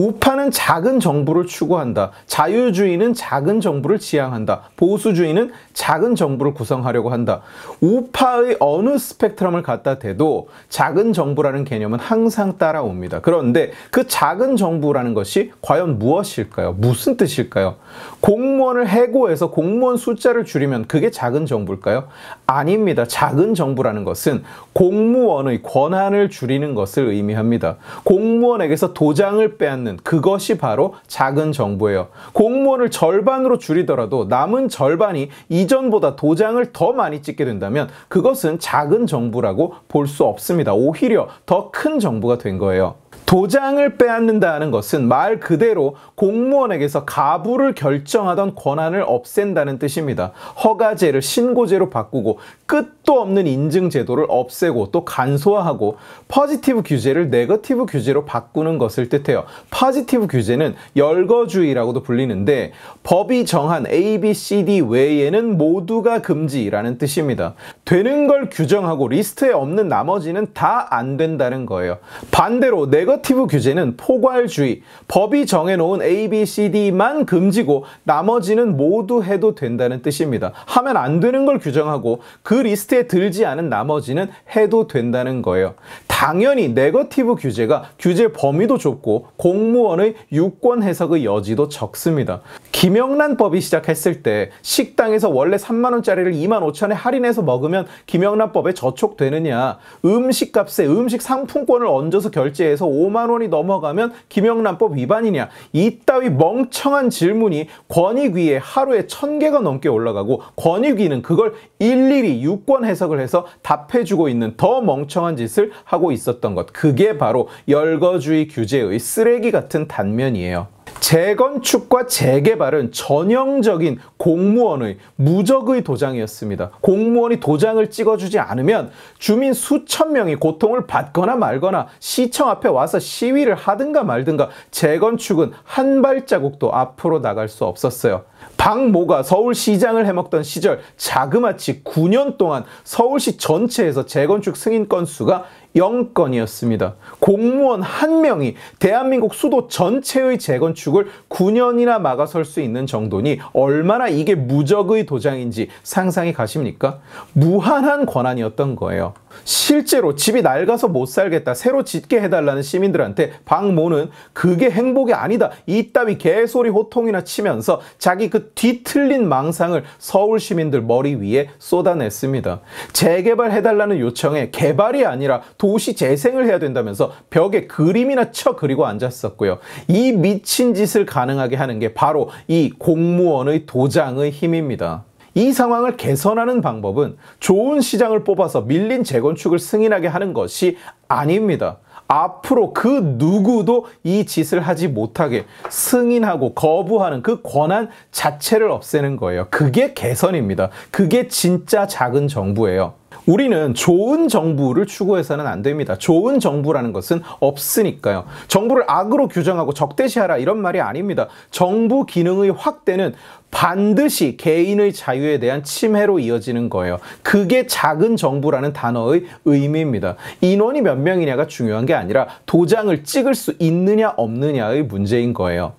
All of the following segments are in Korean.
우파는 작은 정부를 추구한다. 자유주의는 작은 정부를 지향한다. 보수주의는 작은 정부를 구성하려고 한다. 우파의 어느 스펙트럼을 갖다 대도 작은 정부라는 개념은 항상 따라옵니다. 그런데 그 작은 정부라는 것이 과연 무엇일까요? 무슨 뜻일까요? 공무원을 해고해서 공무원 숫자를 줄이면 그게 작은 정부일까요? 아닙니다. 작은 정부라는 것은 공무원의 권한을 줄이는 것을 의미합니다. 공무원에게서 도장을 빼앗는 있는 그것이 바로 작은 정부예요. 공무원을 절반으로 줄이더라도 남은 절반이 이전보다 도장을 더 많이 찍게 된다면 그것은 작은 정부라고 볼 수 없습니다. 오히려 더 큰 정부가 된 거예요. 도장을 빼앗는다는 것은 말 그대로 공무원에게서 가부를 결정하던 권한을 없앤다는 뜻입니다. 허가제를 신고제로 바꾸고 끝도 없는 인증제도를 없애고 또 간소화하고 퍼지티브 규제를 네거티브 규제로 바꾸는 것을 뜻해요. 퍼지티브 규제는 열거주의라고도 불리는데 법이 정한 A, B, C, D 외에는 모두가 금지라는 뜻입니다. 되는 걸 규정하고 리스트에 없는 나머지는 다 안 된다는 거예요. 반대로 네거 페어티브 규제는 포괄주의, 법이 정해놓은 A, B, C, D만 금지고 나머지는 모두 해도 된다는 뜻입니다. 하면 안 되는 걸 규정하고 그 리스트에 들지 않은 나머지는 해도 된다는 거예요. 당연히 네거티브 규제가 규제 범위도 좁고 공무원의 유권 해석의 여지도 적습니다. 김영란법이 시작했을 때 식당에서 원래 3만 원짜리를 2만 5천에 할인해서 먹으면 김영란법에 저촉되느냐 음식값에 음식 상품권을 얹어서 결제해서 5만 원이 넘어가면 김영란법 위반이냐 이따위 멍청한 질문이 권익위에 하루에 천개가 넘게 올라가고 권익위는 그걸 일일이 유권 해석을 해서 답해주고 있는 더 멍청한 짓을 하고 있었던 것. 그게 바로 열거주의 규제의 쓰레기 같은 단면이에요. 재건축과 재개발은 전형적인 공무원의 무적의 도장이었습니다. 공무원이 도장을 찍어주지 않으면 주민 수천 명이 고통을 받거나 말거나 시청 앞에 와서 시위를 하든가 말든가 재건축은 한 발자국도 앞으로 나갈 수 없었어요. 박모가 서울시장을 해먹던 시절 자그마치 9년 동안 서울시 전체에서 재건축 승인 건수가 0건이었습니다. 공무원 한 명이 대한민국 수도 전체의 재건축 건축을 9년이나 막아설 수 있는 정도니 얼마나 이게 무적의 도장인지 상상이 가십니까? 무한한 권한이었던 거예요. 실제로 집이 낡아서 못 살겠다, 새로 짓게 해달라는 시민들한테 박모는 그게 행복이 아니다, 이 따위 개소리 호통이나 치면서 자기 그 뒤틀린 망상을 서울 시민들 머리 위에 쏟아냈습니다. 재개발해달라는 요청에 개발이 아니라 도시 재생을 해야 된다면서 벽에 그림이나 쳐 그리고 앉았었고요. 이 미친 미친 짓을 가능하게 하는 게 바로 이 공무원의 도장의 힘입니다. 이 상황을 개선하는 방법은 좋은 시장을 뽑아서 밀린 재건축을 승인하게 하는 것이 아닙니다. 앞으로 그 누구도 이 짓을 하지 못하게 승인하고 거부하는 그 권한 자체를 없애는 거예요. 그게 개선입니다. 그게 진짜 작은 정부예요. 우리는 좋은 정부를 추구해서는 안 됩니다. 좋은 정부라는 것은 없으니까요. 정부를 악으로 규정하고 적대시하라 이런 말이 아닙니다. 정부 기능의 확대는 반드시 개인의 자유에 대한 침해로 이어지는 거예요. 그게 작은 정부라는 단어의 의미입니다. 인원이 몇 명이냐가 중요한 게 아니라 도장을 찍을 수 있느냐 없느냐의 문제인 거예요.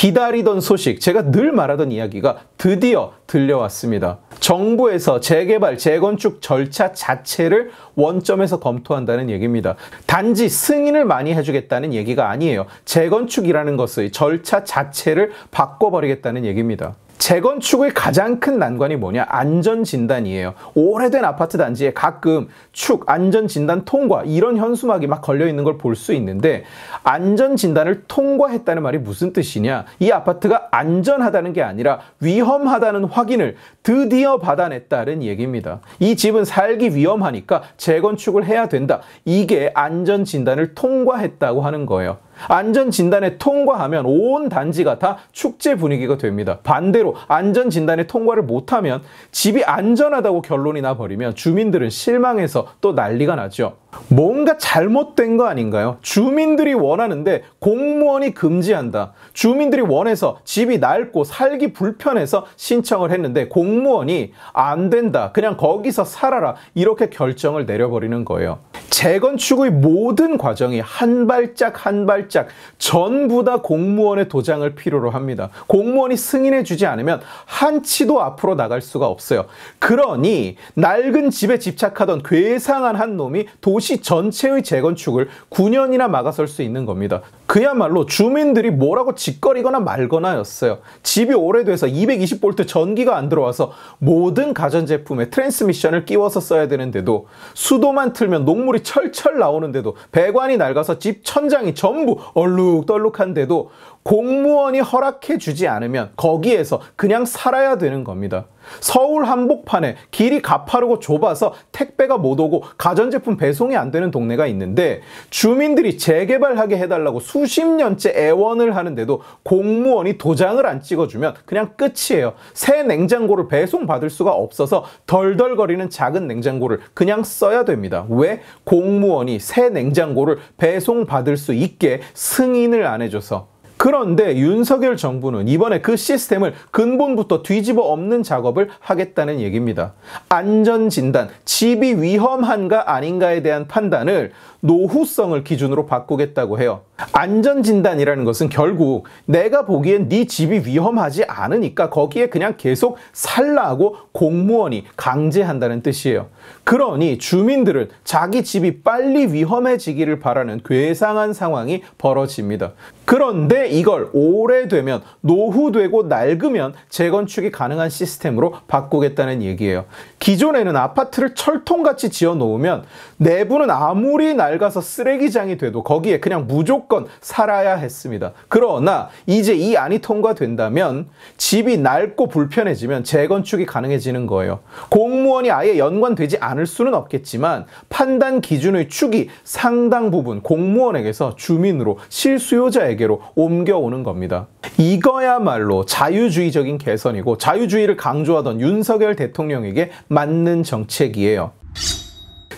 기다리던 소식, 제가 늘 말하던 이야기가 드디어 들려왔습니다. 정부에서 재개발, 재건축 절차 자체를 원점에서 검토한다는 얘기입니다. 단지 승인을 많이 해주겠다는 얘기가 아니에요. 재건축이라는 것의 절차 자체를 바꿔버리겠다는 얘기입니다. 재건축의 가장 큰 난관이 뭐냐? 안전진단이에요. 오래된 아파트 단지에 가끔 축, 안전진단 통과 이런 현수막이 막 걸려있는 걸 볼 수 있는데 안전진단을 통과했다는 말이 무슨 뜻이냐? 이 아파트가 안전하다는 게 아니라 위험하다는 확인을 드디어 받아냈다는 얘기입니다. 이 집은 살기 위험하니까 재건축을 해야 된다. 이게 안전진단을 통과했다고 하는 거예요. 안전진단에 통과하면 온 단지가 다 축제 분위기가 됩니다. 반대로 안전진단에 통과를 못하면 집이 안전하다고 결론이 나버리면 주민들은 실망해서 또 난리가 나죠. 뭔가 잘못된 거 아닌가요? 주민들이 원하는데 공무원이 금지한다. 주민들이 원해서 집이 낡고 살기 불편해서 신청을 했는데 공무원이 안 된다. 그냥 거기서 살아라. 이렇게 결정을 내려버리는 거예요. 재건축의 모든 과정이 한 발짝 한 발짝 전부 다 공무원의 도장을 필요로 합니다. 공무원이 승인해 주지 않으면 한 치도 앞으로 나갈 수가 없어요. 그러니 낡은 집에 집착하던 괴상한 한 놈이 도시 전체의 재건축을 9년이나 막아설 수 있는 겁니다. 그야말로 주민들이 뭐라고 짓거리거나 말거나였어요. 집이 오래돼서 220볼트 전기가 안 들어와서 모든 가전제품에 트랜스미션을 끼워서 써야 되는데도 수도만 틀면 녹물이 얼이 철철 나오는데도 배관이 낡아서 집 천장이 전부 얼룩덜룩한데도 공무원이 허락해 주지 않으면 거기에서 그냥 살아야 되는 겁니다. 서울 한복판에 길이 가파르고 좁아서 택배가 못 오고 가전제품 배송이 안 되는 동네가 있는데 주민들이 재개발하게 해달라고 수십 년째 애원을 하는데도 공무원이 도장을 안 찍어주면 그냥 끝이에요. 새 냉장고를 배송받을 수가 없어서 덜덜거리는 작은 냉장고를 그냥 써야 됩니다. 왜? 공무원이 새 냉장고를 배송받을 수 있게 승인을 안 해줘서. 그런데 윤석열 정부는 이번에 그 시스템을 근본부터 뒤집어 엎는 작업을 하겠다는 얘기입니다. 안전진단, 집이 위험한가 아닌가에 대한 판단을 노후성을 기준으로 바꾸겠다고 해요. 안전진단이라는 것은 결국 내가 보기엔 네 집이 위험하지 않으니까 거기에 그냥 계속 살라고 공무원이 강제한다는 뜻이에요. 그러니 주민들은 자기 집이 빨리 위험해지기를 바라는 괴상한 상황이 벌어집니다. 그런데 이걸 오래되면 노후되고 낡으면 재건축이 가능한 시스템으로 바꾸겠다는 얘기예요. 기존에는 아파트를 철통같이 지어 놓으면 내부는 아무리 낡 낡아서 쓰레기장이 돼도 거기에 그냥 무조건 살아야 했습니다. 그러나 이제 이 안이 통과된다면 집이 낡고 불편해지면 재건축이 가능해지는 거예요. 공무원이 아예 연관되지 않을 수는 없겠지만 판단 기준의 축이 상당 부분 공무원에게서 주민으로 실수요자에게로 옮겨오는 겁니다. 이거야말로 자유주의적인 개선이고 자유주의를 강조하던 윤석열 대통령에게 맞는 정책이에요.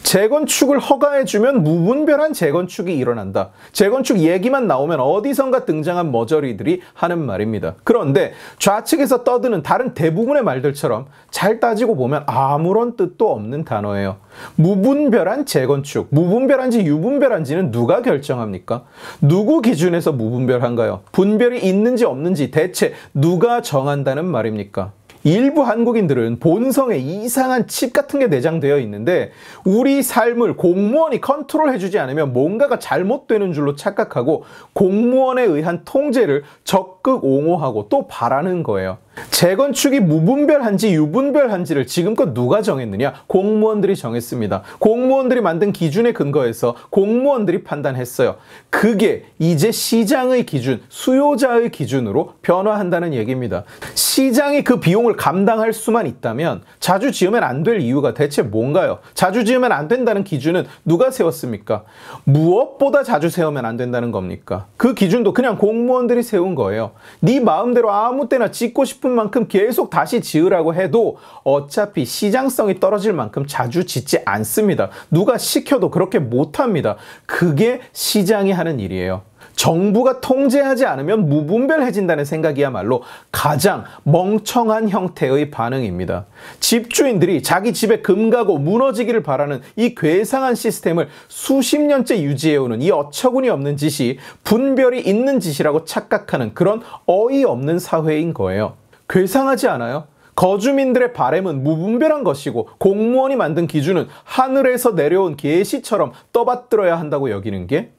재건축을 허가해주면 무분별한 재건축이 일어난다. 재건축 얘기만 나오면 어디선가 등장한 머저리들이 하는 말입니다. 그런데 좌측에서 떠드는 다른 대부분의 말들처럼 잘 따지고 보면 아무런 뜻도 없는 단어예요. 무분별한 재건축, 무분별한지 유분별한지는 누가 결정합니까? 누구 기준에서 무분별한가요? 분별이 있는지 없는지 대체 누가 정한다는 말입니까? 일부 한국인들은 본성에 이상한 칩 같은 게 내장되어 있는데 우리 삶을 공무원이 컨트롤해주지 않으면 뭔가가 잘못되는 줄로 착각하고 공무원에 의한 통제를 적 적극 옹호하고 또 바라는 거예요. 재건축이 무분별한지 유분별한지를 지금껏 누가 정했느냐? 공무원들이 정했습니다. 공무원들이 만든 기준에 근거해서 공무원들이 판단했어요. 그게 이제 시장의 기준, 수요자의 기준으로 변화한다는 얘기입니다. 시장이 그 비용을 감당할 수만 있다면 자주 지으면 안 될 이유가 대체 뭔가요? 자주 지으면 안 된다는 기준은 누가 세웠습니까? 무엇보다 자주 세우면 안 된다는 겁니까? 그 기준도 그냥 공무원들이 세운 거예요. 거네 마음대로 아무 때나 짓고 싶은 만큼 계속 다시 지으라고 해도 어차피 시장성이 떨어질 만큼 자주 짓지 않습니다. 누가 시켜도 그렇게 못합니다. 그게 시장이 하는 일이에요. 정부가 통제하지 않으면 무분별해진다는 생각이야말로 가장 멍청한 형태의 반응입니다. 집주인들이 자기 집에 금가고 무너지기를 바라는 이 괴상한 시스템을 수십 년째 유지해오는 이 어처구니 없는 짓이 분별이 있는 짓이라고 착각하는 그런 어이없는 사회인 거예요. 괴상하지 않아요? 거주민들의 바램은 무분별한 것이고 공무원이 만든 기준은 하늘에서 내려온 계시처럼 떠받들어야 한다고 여기는 게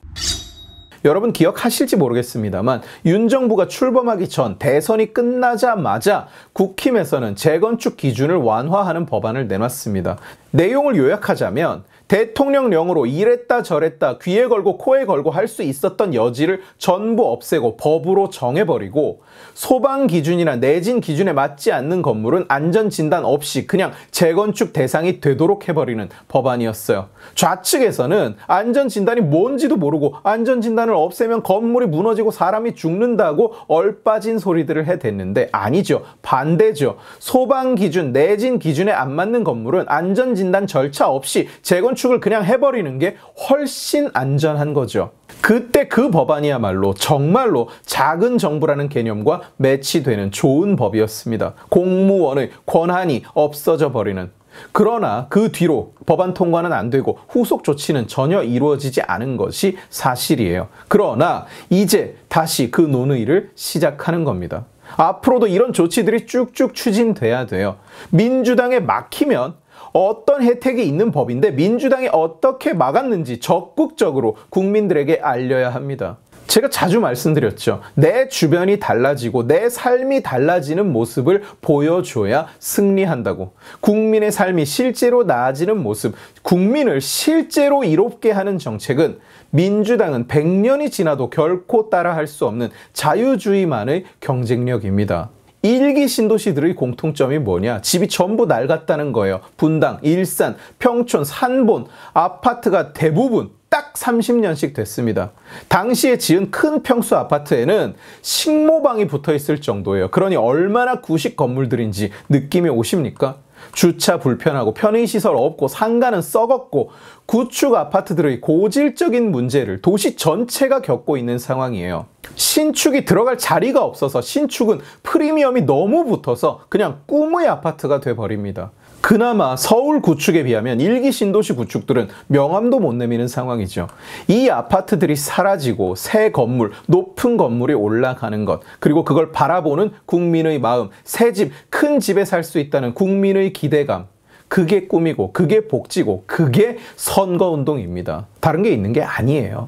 여러분 기억하실지 모르겠습니다만 윤 정부가 출범하기 전 대선이 끝나자마자 국힘에서는 재건축 기준을 완화하는 법안을 내놨습니다. 내용을 요약하자면 대통령령으로 이랬다 저랬다 귀에 걸고 코에 걸고 할 수 있었던 여지를 전부 없애고 법으로 정해버리고 소방 기준이나 내진 기준에 맞지 않는 건물은 안전 진단 없이 그냥 재건축 대상이 되도록 해버리는 법안이었어요. 좌측에서는 안전 진단이 뭔지도 모르고 안전 진단을 없애면 건물이 무너지고 사람이 죽는다고 얼빠진 소리들을 해댔는데 아니죠. 반대죠. 소방 기준, 내진 기준에 안 맞는 건물은 안전 진단 절차 없이 재건축 건축을 그냥 해버리는 게 훨씬 안전한 거죠. 그때 그 법안이야말로 정말로 작은 정부라는 개념과 매치되는 좋은 법이었습니다. 공무원의 권한이 없어져 버리는 그러나 그 뒤로 법안 통과는 안 되고 후속 조치는 전혀 이루어지지 않은 것이 사실이에요. 그러나 이제 다시 그 논의를 시작하는 겁니다. 앞으로도 이런 조치들이 쭉쭉 추진돼야 돼요. 민주당에 막히면 어떤 혜택이 있는 법인데 민주당이 어떻게 막았는지 적극적으로 국민들에게 알려야 합니다. 제가 자주 말씀드렸죠. 내 주변이 달라지고 내 삶이 달라지는 모습을 보여줘야 승리한다고. 국민의 삶이 실제로 나아지는 모습, 국민을 실제로 이롭게 하는 정책은 민주당은 100년이 지나도 결코 따라할 수 없는 자유주의만의 경쟁력입니다. 일기 신도시들의 공통점이 뭐냐? 집이 전부 낡았다는 거예요. 분당, 일산, 평촌, 산본, 아파트가 대부분 딱 30년씩 됐습니다. 당시에 지은 큰 평수 아파트에는 식모방이 붙어 있을 정도예요. 그러니 얼마나 구식 건물들인지 느낌이 오십니까? 주차 불편하고 편의시설 없고 상가는 썩었고 구축 아파트들의 고질적인 문제를 도시 전체가 겪고 있는 상황이에요. 신축이 들어갈 자리가 없어서 신축은 프리미엄이 너무 붙어서 그냥 꿈의 아파트가 돼버립니다. 그나마 서울 구축에 비하면 일기 신도시 구축들은 명함도 못 내미는 상황이죠. 이 아파트들이 사라지고 새 건물, 높은 건물이 올라가는 것, 그리고 그걸 바라보는 국민의 마음, 새 집, 큰 집에 살 수 있다는 국민의 기대감, 그게 꿈이고, 그게 복지고, 그게 선거운동입니다. 다른 게 있는 게 아니에요.